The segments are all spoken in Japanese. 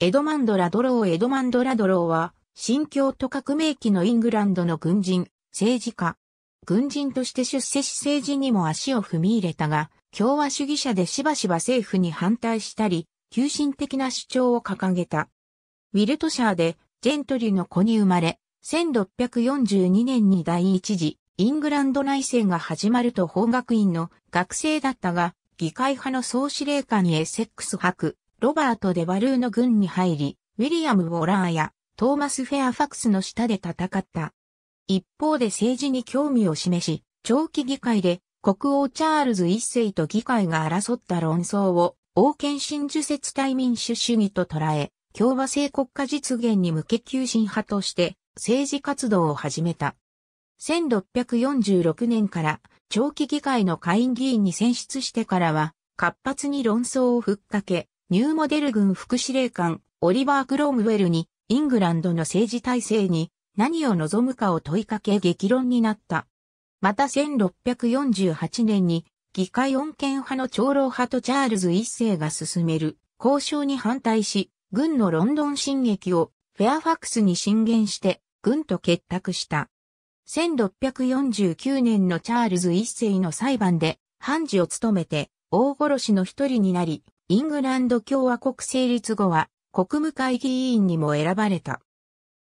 エドマンド・ラドロー・エドマンド・ラドローは、新教徒革命期のイングランドの軍人、政治家。軍人として出世し政治にも足を踏み入れたが、共和主義者でしばしば政府に反対したり、急進的な主張を掲げた。ウィルトシャーで、ジェントリーの子に生まれ、1642年に第一次、イングランド内戦が始まると法学院の学生だったが、議会派の総司令官へセックス博、ロバート・デ・バルーの軍に入り、ウィリアム・ウォラーやトーマス・フェアファクスの下で戦った。一方で政治に興味を示し、長期議会で国王チャールズ一世と議会が争った論争を王権真受説対民主主義と捉え、共和制国家実現に向け急進派として政治活動を始めた。1646年から長期議会の下院議員に選出してからは活発に論争をふっかけ、ニューモデル軍副司令官、オリバー・クロームウェルに、イングランドの政治体制に何を望むかを問いかけ激論になった。また1648年に、議会穏健派の長老派とチャールズ一世が進める交渉に反対し、軍のロンドン進撃をフェアファクスに進言して、軍と結託した。1649年のチャールズ一世の裁判で判事を務めて、大殺しの一人になり、イングランド共和国成立後は国務会議委員にも選ばれた。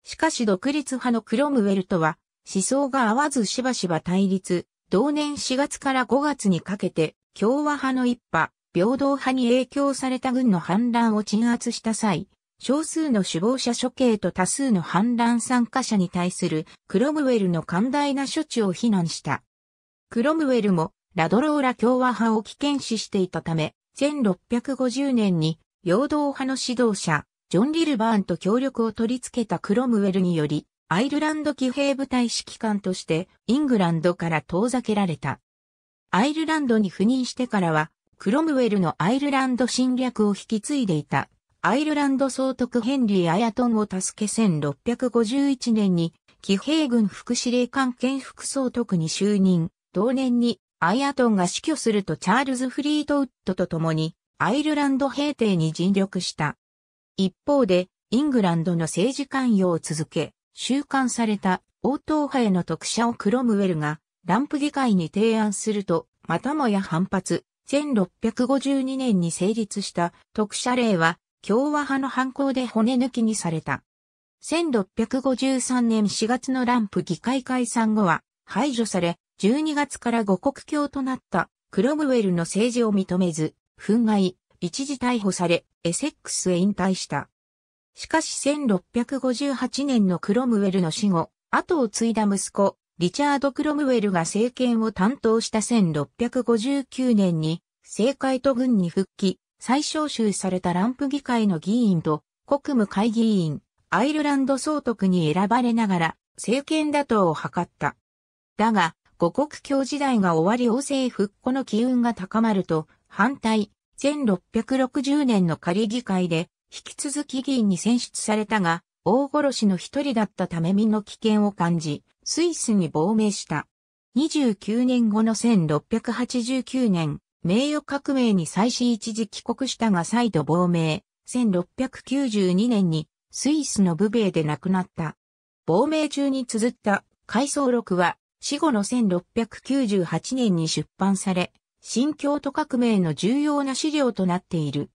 しかし独立派のクロムウェルとは思想が合わずしばしば対立、同年4月から5月にかけて共和派の一派、平等派に影響された軍の反乱を鎮圧した際、少数の首謀者処刑と多数の反乱参加者に対するクロムウェルの寛大な処置を非難した。クロムウェルもラドローラ共和派を危険視していたため、1650年に、陽動派の指導者、ジョン・リルバーンと協力を取り付けたクロムウェルにより、アイルランド騎兵部隊指揮官としてイングランドから遠ざけられた。アイルランドに赴任してからは、クロムウェルのアイルランド侵略を引き継いでいた、アイルランド総督ヘンリー・アヤトンを助け1651年に、騎兵軍副司令官兼副総督に就任、同年にアイアトンが死去するとチャールズ・フリートウッドと共にアイルランド平定に尽力した。一方で、イングランドの政治関与を続け、収監された王党派への特赦をクロムウェルがランプ議会に提案すると、またもや反発、1652年に成立した特赦令は共和派の犯行で骨抜きにされた。1653年4月のランプ議会解散後は排除され、12月から五国教となったクロムウェルの政治を認めず、憤慨、一時逮捕され、エセックスへ引退した。しかし1658年のクロムウェルの死後、後を継いだ息子、リチャード・クロムウェルが政権を担当した1659年に、政界と軍に復帰、再招集されたランプ議会の議員と国務会議員、アイルランド総督に選ばれながら政権打倒を図った。だが、五国教時代が終わり王政復古の機運が高まると、反対、1660年の仮議会で、引き続き議員に選出されたが、大殺しの一人だったため身の危険を感じ、スイスに亡命した。29年後の1689年、名誉革命に再始一時帰国したが再度亡命。1692年にスイスのブベーで亡くなった。亡命中に綴った回想録は死後の1698年に出版され、新京都革命の重要な資料となっている。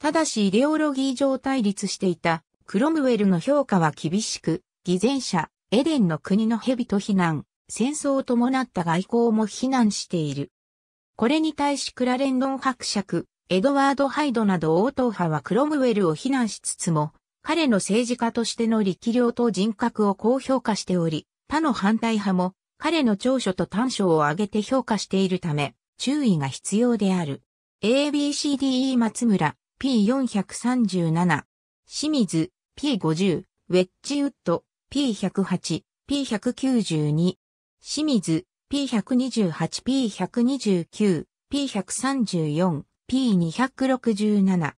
ただしイデオロギー上対立していたクロムウェルの評価は厳しく、偽善者、エデンの国の蛇と非難、戦争を伴った外交も非難している。これに対しクラレンドン伯爵、エドワード・ハイドなど応答派はクロムウェルを非難しつつも、彼の政治家としての力量と人格を高評価しており、他の反対派も彼の長所と短所を挙げて評価しているため、注意が必要である。ABCDE 松村 P437、清水 P50、ウェッジウッド P108、P192、清水 P128、P129、P134、P267、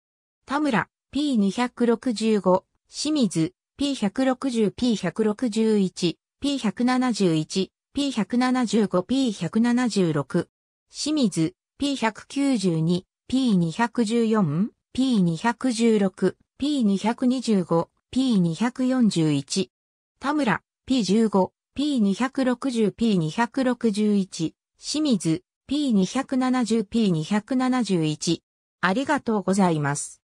田村 P265、清水 P160、P161、P171、P175P176、清水 P192、P214、P216、P225、P241、田村 P15、P260、P261、清水 P270、P271。ありがとうございます。